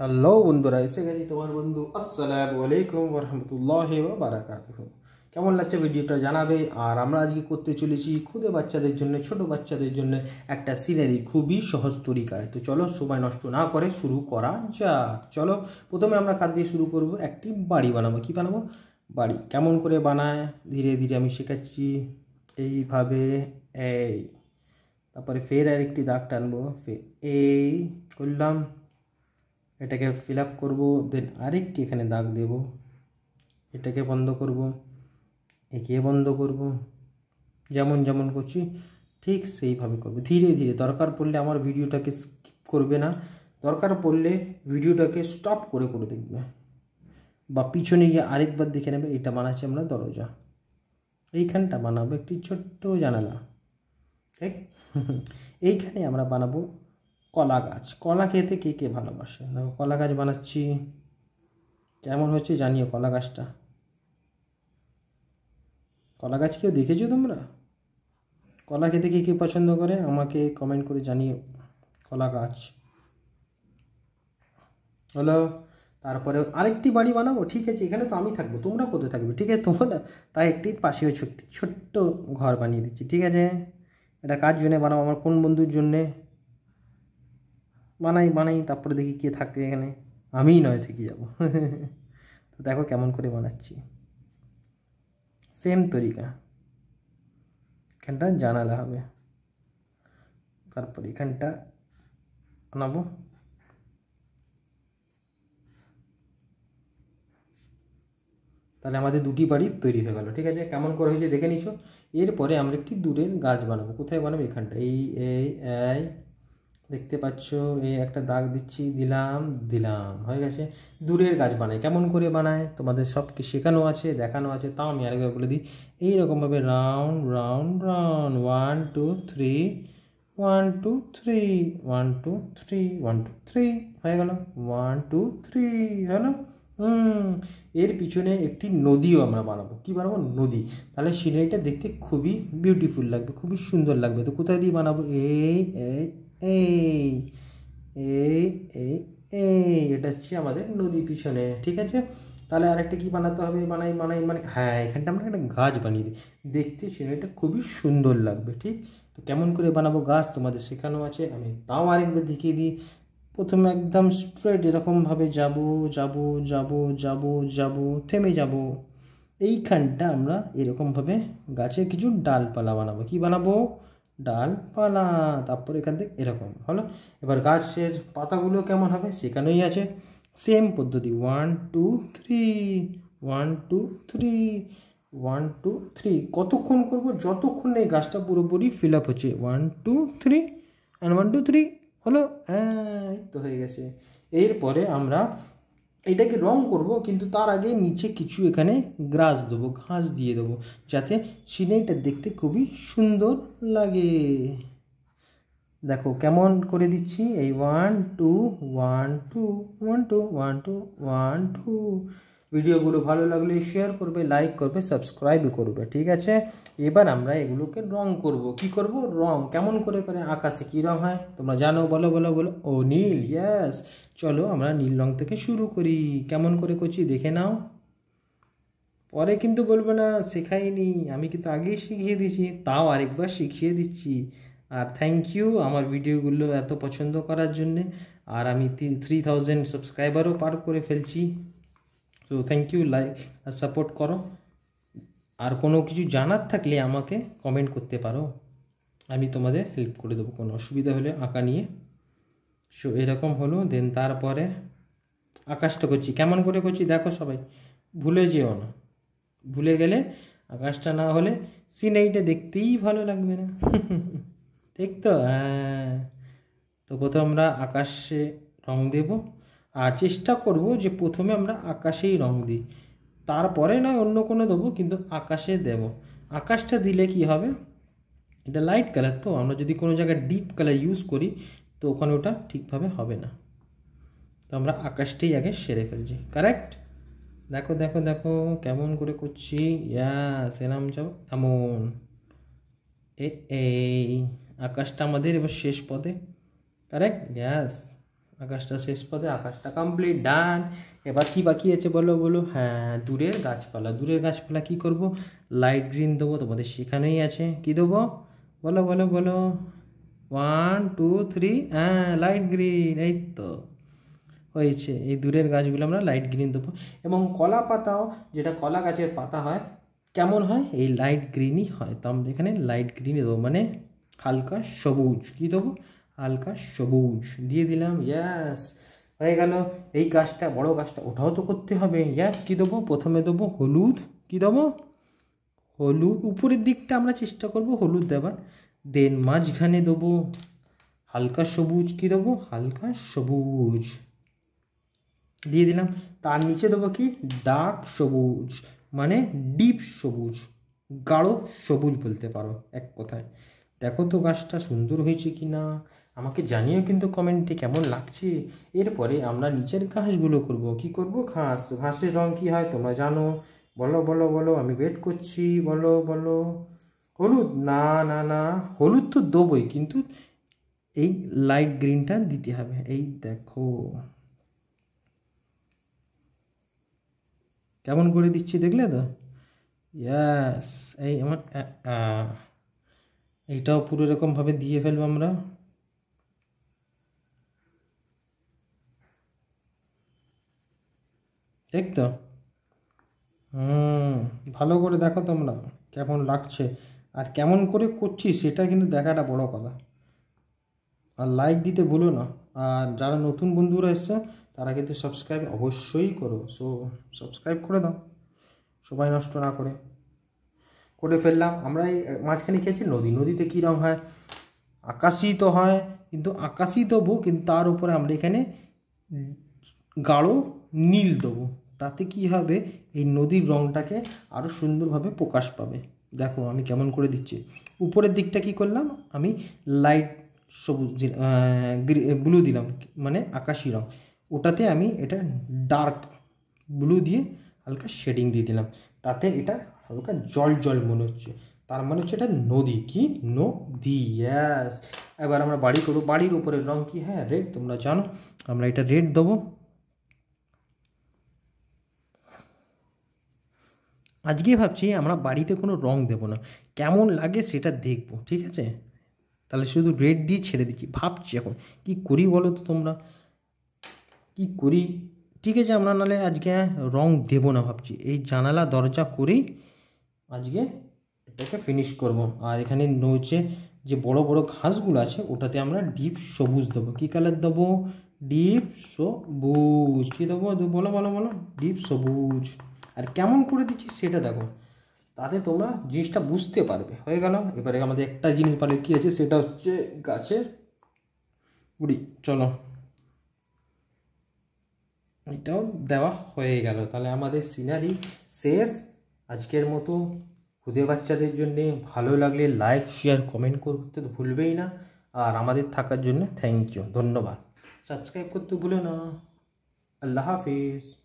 hello বন্ধুরা এসে গেছি তোমার বন্ধু আসসালামু আলাইকুম রহমতুল্লাহ বারাকাত কেমন লাগছে ভিডিওটা জানাবে আর আমরা আজকে করতে চলেছি খুদে বাচ্চাদের জন্য ছোট বাচ্চাদের জন্য একটা সিনারি খুবই সহজ তরিকায় তো চলো সময় নষ্ট না করে শুরু করা যাক চলো প্রথমে আমরা কাজ দিয়ে শুরু করব একটি বাড়ি বানাবো কি বানাবো বাড়ি কেমন করে বানায় ধীরে ধীরে আমি শেখাচ্ছি এইভাবে এই তারপরে ফের আরেকটি দাগ টানবো ফের এই করলাম এটাকে ফিল আপ করবো দেন আরেকটি এখানে দাগ দেব এটাকে বন্ধ করব একে বন্ধ করব যেমন যেমন করছি ঠিক সেইভাবে করবে ধীরে ধীরে দরকার পড়লে আমার ভিডিওটাকে স্কিপ করবে না দরকার পড়লে ভিডিওটাকে স্টপ করে করে দেখবে বা পিছনে গিয়ে আরেকবার দেখে নেবে এটা বানাচ্ছি আমরা দরজা এইখানটা বানাবো একটি ছোট্ট জানালা ঠিক এইখানে আমরা বানাবো কলা গাছ কলা খেতে কে কে ভালোবাসে দেখো কলা গাছ বানাচ্ছি কেমন হচ্ছে জানিও কলা গাছটা কলা গাছ কেউ দেখেছো তোমরা কলা খেতে কে কে পছন্দ করে আমাকে কমেন্ট করে জানিও কলা গাছ হলো তারপরে আরেকটি বাড়ি বানাবো ঠিক আছে এখানে তো আমি থাকবো তোমরা কোথায় থাকবে ঠিক আছে তোমরা তাই একটি পাশেও ছোট্ট ছোট্ট ঘর বানিয়ে দিচ্ছি ঠিক আছে এটা কার জন্যে বানাবো আমার কোন বন্ধুর জন্যে বানাই বানাই তারপরে দেখি কে থাকে এখানে আমিই নয় থেকে যাব তো দেখো কেমন করে বানাচ্ছি সেম তরিকা এখানটা জানালে হবে তারপর এখানটা বানাবো তাহলে আমাদের দুটি বাড়ি তৈরি হয়ে গেল ঠিক আছে কেমন করে হয়েছে দেখে নিছো এরপরে আমরা একটি দূরের গাছ বানাবো কোথায় বানাবো এখানটা এই এই এই দেখতে পাচ্ছ এই একটা দাগ দিচ্ছি দিলাম দিলাম হয়ে গেছে দূরের গাছ বানায় কেমন করে বানায় তোমাদের সব কি শেখানো আছে দেখানো আছে তাও আমি আরেকবার বলে দিই এইরকমভাবে round round round one two three one two three one two three one two three হয়ে গেল ওয়ান টু থ্রি হলো এর পিছনে একটি নদীও আমরা বানাবো কি বানাবো নদী তাহলে সিনারিটা দেখতে খুবই বিউটিফুল লাগবে খুবই সুন্দর লাগবে তো কোথায় দিয়ে বানাবো এই এই এই এই এই এটা হচ্ছে আমাদের নদী পিছনে ঠিক আছে তাহলে আরেকটা কি বানাতে হবে বানাই বানাই মানে হ্যাঁ এখানটা আমরা একটা গাছ বানিয়ে দিই দেখতে সিনারিটা খুবই সুন্দর লাগবে ঠিক তো কেমন করে বানাবো গাছ তোমাদের শেখানো আছে আমি তাও আরেকবার দেখিয়ে দিই প্রথমে একদম স্ট্রেট এরকমভাবে যাব যাব যাব যাব যাব থেমে যাব এইখানটা আমরা এরকমভাবে গাছের কিছু ডালপালা বানাবো কি বানাবো ডালপালা তারপর এখান থেকে এরকম হলো এবার গাছের পাতাগুলো কেমন হবে সেখানেই আছে সেম পদ্ধতি one two three one two three one two three কতক্ষণ করবো যতক্ষণ এই গাছটা পুরোপুরি ফিল আপ হচ্ছে one two three and one two three হলো হ্যাঁ তো হয়ে গেছে এরপরে আমরা এটাকে রং করব কিন্তু তার আগে নিচে কিছু এখানে গ্রাস দেবো ঘাস দিয়ে দেবো যাতে সিনারিটা দেখতে খুবই সুন্দর লাগে দেখো কেমন করে দিচ্ছি এই one two one two one two one two one two ভিডিওগুলো ভালো লাগলে শেয়ার করবে লাইক করবে সাবস্ক্রাইব করবে ঠিক আছে এবার আমরা এগুলোকে রং করব কি করব রং কেমন করে করে আকাশে কি রং হয় তোমরা জানো বলো বলো বলো ও নীল ইয়াস চলো আমরা নীল রং থেকে শুরু করি কেমন করে করছি দেখে নাও পরে কিন্তু বলবে না শেখাইনি আমি কিন্তু আগেই শিখিয়ে দিয়েছি তাও আরেকবার শিখিয়ে দিচ্ছি আর থ্যাংক ইউ আমার ভিডিওগুলো এত পছন্দ করার জন্যে আর আমি থ্রি থাউজেন্ড সাবস্ক্রাইবারও পার করে ফেলছি তো থ্যাংক ইউ লাইক সাপোর্ট করো আর কোনো কিছু জানার থাকলে আমাকে কমেন্ট করতে পারো আমি তোমাদের হেল্প করে দেবো কোনো অসুবিধা হলে আঁকা নিয়ে সো এরকম হলো দেন তারপরে আকাশটা করছি কেমন করে করছি দেখো সবাই ভুলে যেও না ভুলে গেলে আকাশটা না হলে সিনারিটা দেখতেই ভালো লাগবে না ঠিক তো হ্যাঁ তো প্রথমে আমরা আকাশে রং দেবো আর চেষ্টা করব যে প্রথমে আমরা আকাশেই রং দিই তারপরে নয় অন্য কোনো দেবো কিন্তু আকাশে দেব আকাশটা দিলে কি হবে এটা লাইট কালার তো আমরা যদি কোনো জায়গায় ডিপ কালার ইউজ করি তো ওখানে ওটা ঠিকভাবে হবে না তো আমরা আকাশটাই আগে সেরে ফেলছি কারেক্ট দেখো দেখো দেখো কেমন করে করছি ইয়া এরাম যাও এমন এ এই আকাশটা আমাদের এবার শেষ পদে কারেক্ট ইয়াস আকাশটা শেষ পথে আকাশটা কমপ্লিট ডান এবার কি বাকি আছে বলো বলো হ্যাঁ দূরের গাছপালা দূরের গাছপালা কি করব লাইট গ্রিন দেবো তোমাদের সেখানেই আছে কি দেবো বলো বলো বলো ওয়ান টু থ্রি হ্যাঁ লাইট গ্রিন এই তো হয়েছে এই দূরের গাছগুলো আমরা লাইট গ্রিন দেবো এবং কলা পাতাও যেটা কলা গাছের পাতা হয় কেমন হয় এই লাইট গ্রিনই হয় তো আমরা এখানে লাইট গ্রিন দেবো মানে হালকা সবুজ কী দেবো হালকা সবুজ দিয়ে দিলাম ইয়াস হয়ে গেল এই গাছটা বড় গাছটা ওটাও তো করতে হবে ইয়াস কী দেবো প্রথমে দেবো হলুদ কী দেবো হলুদ উপরের দিকটা আমরা চেষ্টা করব হলুদ দেবার দেন মাঝখানে দেবো হালকা সবুজ কী দেবো হালকা সবুজ দিয়ে দিলাম তার নিচে দেবো কি ডার্ক সবুজ মানে ডিপ সবুজ গাঢ় সবুজ বলতে পারো এক কথায় দেখো তো গাছটা সুন্দর হয়েছে কি না আমাকে জানিও কিন্তু কমেন্টে কেমন লাগছে এরপরে আমরা নিচের ঘাসগুলো করব কি করব ঘাস তো ঘাসের রং কী হয় তোমরা জানো বলো বলো বলো আমি ওয়েট করছি বলো বলো হলুদ না না না হলুদ তো দেবোই কিন্তু এই লাইট গ্রিনটা দিতে হবে এই দেখো কেমন করে দিচ্ছি দেখলে তো ইয়াস এই আমার এইটাও পুরো রকমভাবে দিয়ে ফেলবো আমরা ঠিক তো হুম ভালো করে দেখো তোমরা কেমন লাগছে আর কেমন করে করছি সেটা কিন্তু দেখাটা বড় কথা আর লাইক দিতে ভুলো না আর যারা নতুন বন্ধুরা এসছে তারা কিন্তু সাবস্ক্রাইব অবশ্যই করো সো সাবস্ক্রাইব করে দাও সবাই নষ্ট না করে করে ফেললাম আমরা এই মাঝখানে খেয়েছি নদী নদীতে কী রঙ হয় আকাশি তো হয় কিন্তু আকাশি তবু কিন্তু তার উপরে আমরা এখানে গাঢ় নীল দেবো তাতে কি হবে এই নদীর রঙটাকে আরও সুন্দরভাবে প্রকাশ পাবে দেখো আমি কেমন করে দিচ্ছি উপরের দিকটা কি করলাম আমি লাইট সবুজ ব্লু দিলাম মানে আকাশি রঙ ওটাতে আমি এটা ডার্ক ব্লু দিয়ে হালকা শেডিং দিয়ে দিলাম তাতে এটা হালকা জল জল মনে হচ্ছে তার মানে হচ্ছে এটা নদী কি নদী ইয়াস এবার আমরা বাড়ি করবো বাড়ির উপরে রঙ কি হ্যাঁ রেড তোমরা জানো আমরা এটা রেড দেবো আজকে ভাবছি আমরা বাড়িতে কোনো রং দেবো না কেমন লাগে সেটা দেখবো ঠিক আছে তাহলে শুধু রেড দিয়ে ছেড়ে দিচ্ছি ভাবছি এখন কি করি বলো তো তোমরা কি করি ঠিক আছে আমরা নাহলে আজকে রং দেব না ভাবছি এই জানালা দরজা করেই আজকে এটাকে ফিনিশ করব আর এখানে নৌচে যে বড় বড় ঘাসগুলো আছে ওটাতে আমরা ডিপ সবুজ দেবো কী কালার দেবো ডিপ সবুজ কী দেবো বলো বলো বলো ডিপ সবুজ আর কেমন করে দিচ্ছি সেটা দেখো তাতে তোমরা জিনিসটা বুঝতে পারবে হয়ে গেল এবারে আমাদের একটা জিনিস পারে কী আছে সেটা হচ্ছে গাছের গুড়ি চলো এটাও দেওয়া হয়ে গেল তাহলে আমাদের সিনারি শেষ আজকের মতো খুদে বাচ্চাদের জন্যে ভালো লাগলে লাইক শেয়ার কমেন্ট করতে তো ভুলবেই না আর আমাদের থাকার জন্য থ্যাংক ইউ ধন্যবাদ সাবস্ক্রাইব করতে ভুলে না আল্লাহ হাফিজ